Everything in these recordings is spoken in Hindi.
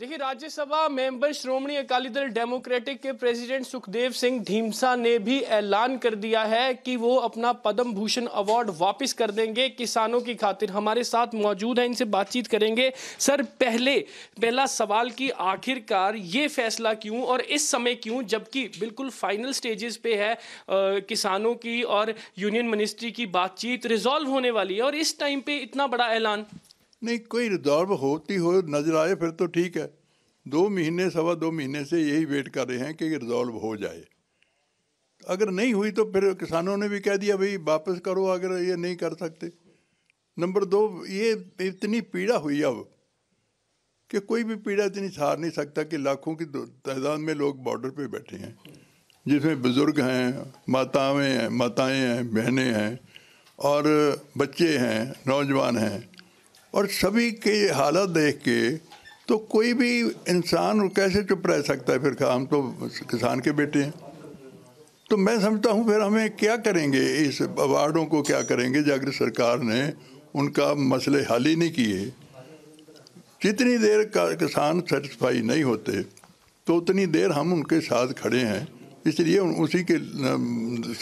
देखिए राज्यसभा मेंबर श्रोमणी अकाली दल डेमोक्रेटिक के प्रेसिडेंट सुखदेव सिंह ढीमसा ने भी ऐलान कर दिया है कि वो अपना पद्म भूषण अवार्ड वापस कर देंगे किसानों की खातिर हमारे साथ मौजूद हैं इनसे बातचीत करेंगे सर पहले पहला सवाल कि आखिरकार ये फैसला क्यों और इस समय क्यों जबकि बिल्कुल फाइनल स्टेजेस पे है आ, किसानों की और यूनियन मिनिस्ट्री की बातचीत रिजॉल्व होने वाली है और इस टाइम पर इतना बड़ा ऐलान नहीं कोई रिजॉल्व होती हो नजर आए फिर तो ठीक है दो महीने सवा दो महीने से यही वेट कर रहे हैं कि रिजॉल्व हो जाए अगर नहीं हुई तो फिर किसानों ने भी कह दिया भाई वापस करो अगर ये नहीं कर सकते नंबर दो ये इतनी पीड़ा हुई अब कि कोई भी पीड़ा इतनी सार नहीं सकता कि लाखों की तादाद में लोग बॉर्डर पे बैठे हैं जिसमें बुज़ुर्ग हैं माताएँ हैं माताएँ हैं बहनें हैं और बच्चे हैं नौजवान हैं और सभी के हालत देख के तो कोई भी इंसान कैसे चुप रह सकता है फिर हम तो किसान के बेटे हैं तो मैं समझता हूँ फिर हमें क्या करेंगे इस अवार्डों को क्या करेंगे जगह सरकार ने उनका मसले हल ही नहीं किए जितनी देर का किसान सेटिस्फाई नहीं होते तो उतनी देर हम उनके साथ खड़े हैं इसलिए उसी के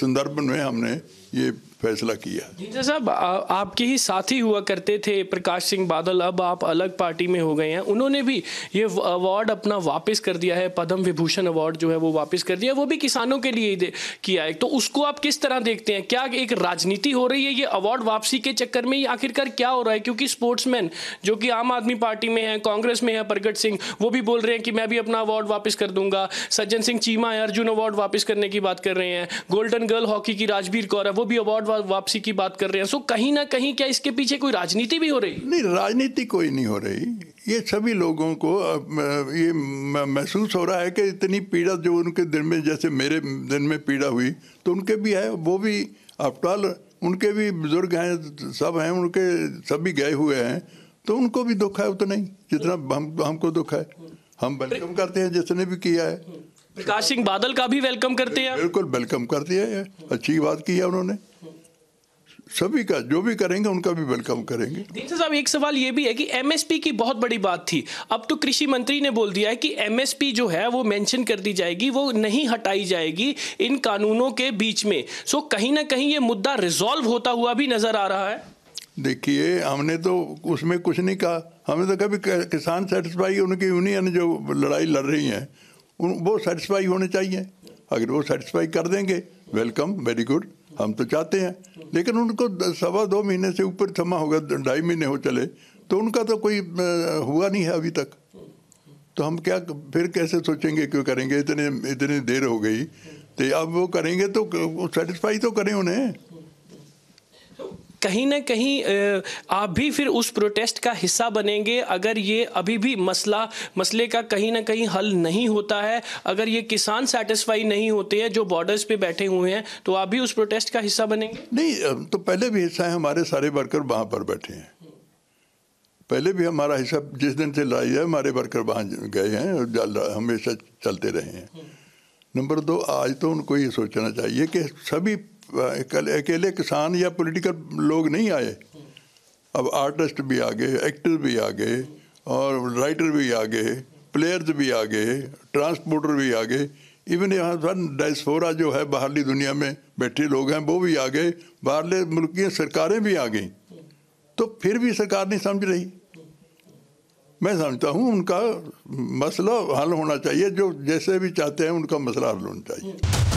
संदर्भ में हमने ये फैसला किया जी साहब आपके ही साथी हुआ करते थे प्रकाश सिंह बादल अब आप अलग पार्टी में हो गए हैं उन्होंने भी ये अवार्ड अपना वापस कर दिया है पद्म विभूषण अवार्ड जो है वो वापस कर दिया वो भी किसानों के लिए ही किया है तो उसको आप किस तरह देखते हैं क्या एक राजनीति हो रही है ये अवार्ड वापसी के चक्कर में आखिरकार क्या हो रहा है क्योंकि स्पोर्ट्समैन जो कि आम आदमी पार्टी में है कांग्रेस में है प्रगट सिंह वो भी बोल रहे हैं कि मैं भी अपना अवार्ड वापस कर दूंगा सज्जन सिंह चीमा है अर्जुन अवार्ड वापस करने की बात कर रहे हैं गोल्डन गर्ल हॉकी की राजवीर कौर है वो भी अवार्ड वापसी की बात कर रहे हैं सो कहीं ना कहीं क्या इसके पीछे कोई राजनीति भी हो रही नहीं राजनीति कोई नहीं हो रही ये सभी लोगों को ये महसूस हो रहा है कि इतनी पीड़ा जो उनके दिन में जैसे मेरे दिन में पीड़ा हुई तो उनके भी है वो भी आफ्टरऑल उनके भी बुजुर्ग हैं सब हैं उनके सभी गए हुए हैं तो उनको भी दुख है उतना ही जितना हम हमको दुख है हम वेलकम करते हैं जिसने भी किया है प्रकाश सिंह बादल का भी वेलकम करते हैं बिल्कुल वेलकम करते हैं अच्छी बात की है उन्होंने सभी का जो भी करेंगे उनका भी वेलकम करेंगे साहब एक सवाल ये भी है कि एमएसपी की बहुत बड़ी बात थी अब तो कृषि मंत्री ने बोल दिया है कि एमएसपी जो है वो मेंशन कर दी जाएगी वो नहीं हटाई जाएगी इन कानूनों के बीच में सो कहीं ना कहीं ये मुद्दा रिजॉल्व होता हुआ भी नजर आ रहा है देखिए हमने तो उसमें कुछ नहीं कहा हमने तो कभी किसान सेटिस्फाई उनकी यूनियन जो लड़ाई लड़ रही हैं वो सेटिस्फाई होने चाहिए अगर वो सेटिस्फाई कर देंगे वेलकम वेरी गुड हम तो चाहते हैं लेकिन उनको सवा दो महीने से ऊपर थमा होगा ढाई महीने हो चले तो उनका तो कोई हुआ नहीं है अभी तक तो हम क्या फिर कैसे सोचेंगे क्यों करेंगे इतने इतनी देर हो गई तो अब वो करेंगे तो सेटिस्फाई तो करें उन्हें कहीं ना कहीं आप भी फिर उस प्रोटेस्ट का हिस्सा बनेंगे अगर ये अभी भी मसला मसले का कहीं ना कहीं हल नहीं होता है अगर ये किसान सेटिस्फाई नहीं होते हैं जो बॉर्डर्स पे बैठे हुए हैं तो आप भी उस प्रोटेस्ट का हिस्सा बनेंगे नहीं तो पहले भी हिस्सा है हमारे सारे वर्कर वहाँ पर बैठे हैं पहले भी हमारा हिस्सा जिस दिन से लड़ाई है हमारे वर्कर वहाँ गए हैं हमेशा चलते रहे हैं नंबर हम्म। दो आज तो उनको ये सोचना चाहिए कि सभी अकेले किसान या पॉलिटिकल लोग नहीं आए अब आर्टिस्ट भी आ गए एक्टर भी आ गए और राइटर भी आ गए प्लेयर्स भी आ गए ट्रांसपोर्टर भी आ गए इवन यहाँ सर डायस्फोरा जो है बाहरली दुनिया में बैठे लोग हैं वो भी आ गए बाहरले मुल्क की सरकारें भी आ गई तो फिर भी सरकार नहीं समझ रही मैं समझता हूँ उनका मसला हल होना चाहिए जो जैसे भी चाहते हैं उनका मसला हल होना चाहिए